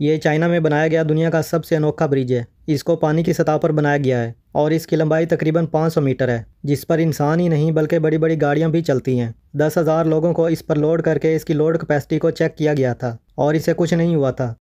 ये चाइना में बनाया गया दुनिया का सबसे अनोखा ब्रिज है इसको पानी की सतह पर बनाया गया है और इसकी लंबाई तकरीबन 500 मीटर है जिस पर इंसान ही नहीं बल्कि बड़ी बड़ी गाड़ियां भी चलती हैं दस हज़ार लोगों को इस पर लोड करके इसकी लोड कैपेसिटी को चेक किया गया था और इसे कुछ नहीं हुआ था